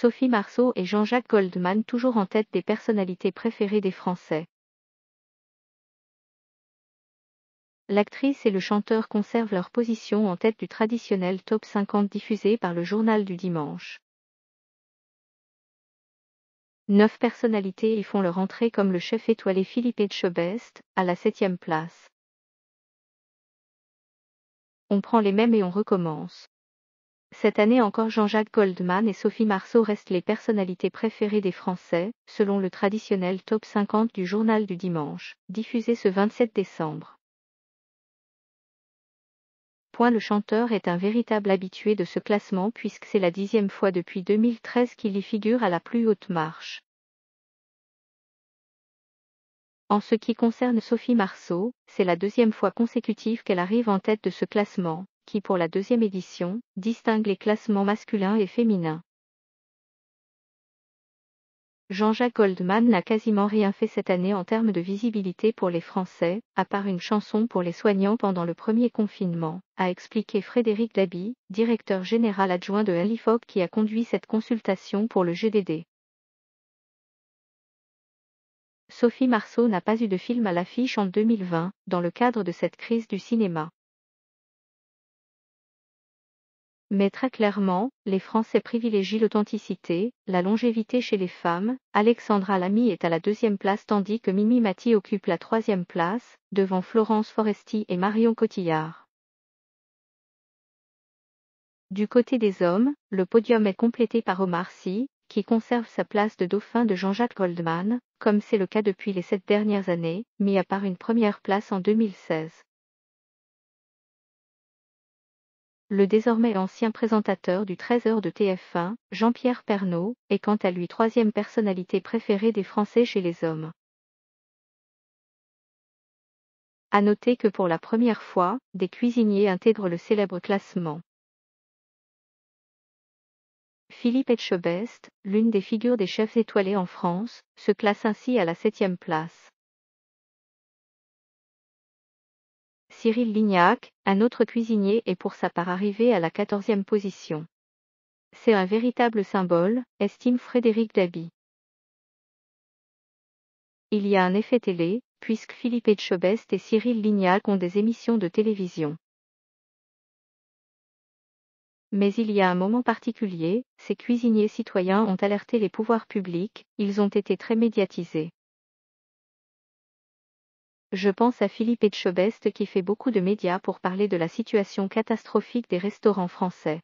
Sophie Marceau et Jean-Jacques Goldman toujours en tête des personnalités préférées des Français. L'actrice et le chanteur conservent leur position en tête du traditionnel top 50 diffusé par le journal du dimanche. Neuf personnalités y font leur entrée comme le chef étoilé Philippe Etchebest, à la septième place. On prend les mêmes et on recommence. Cette année encore Jean-Jacques Goldman et Sophie Marceau restent les personnalités préférées des Français, selon le traditionnel top 50 du journal du dimanche, diffusé ce 27 décembre. Point le chanteur est un véritable habitué de ce classement puisque c'est la dixième fois depuis 2013 qu'il y figure à la plus haute marche. En ce qui concerne Sophie Marceau, c'est la deuxième fois consécutive qu'elle arrive en tête de ce classement, qui pour la deuxième édition, distingue les classements masculins et féminins. Jean-Jacques Goldman n'a quasiment rien fait cette année en termes de visibilité pour les Français, à part une chanson pour les soignants pendant le premier confinement, a expliqué Frédéric Dabi, directeur général adjoint de halifax qui a conduit cette consultation pour le GDD. Sophie Marceau n'a pas eu de film à l'affiche en 2020, dans le cadre de cette crise du cinéma. Mais très clairement, les Français privilégient l'authenticité, la longévité chez les femmes, Alexandra Lamy est à la deuxième place tandis que Mimi Mati occupe la troisième place, devant Florence Foresti et Marion Cotillard. Du côté des hommes, le podium est complété par Omar Sy, qui conserve sa place de dauphin de Jean-Jacques Goldman, comme c'est le cas depuis les sept dernières années, mis à part une première place en 2016. Le désormais ancien présentateur du 13h de TF1, Jean-Pierre Pernaud, est quant à lui troisième personnalité préférée des Français chez les hommes. A noter que pour la première fois, des cuisiniers intègrent le célèbre classement. Philippe Etchebest, l'une des figures des chefs étoilés en France, se classe ainsi à la septième place. Cyril Lignac, un autre cuisinier est pour sa part arrivé à la quatorzième position. C'est un véritable symbole, estime Frédéric Dabi. Il y a un effet télé, puisque Philippe Etchebest et Cyril Lignac ont des émissions de télévision. Mais il y a un moment particulier, ces cuisiniers citoyens ont alerté les pouvoirs publics, ils ont été très médiatisés. Je pense à Philippe Etchebest qui fait beaucoup de médias pour parler de la situation catastrophique des restaurants français.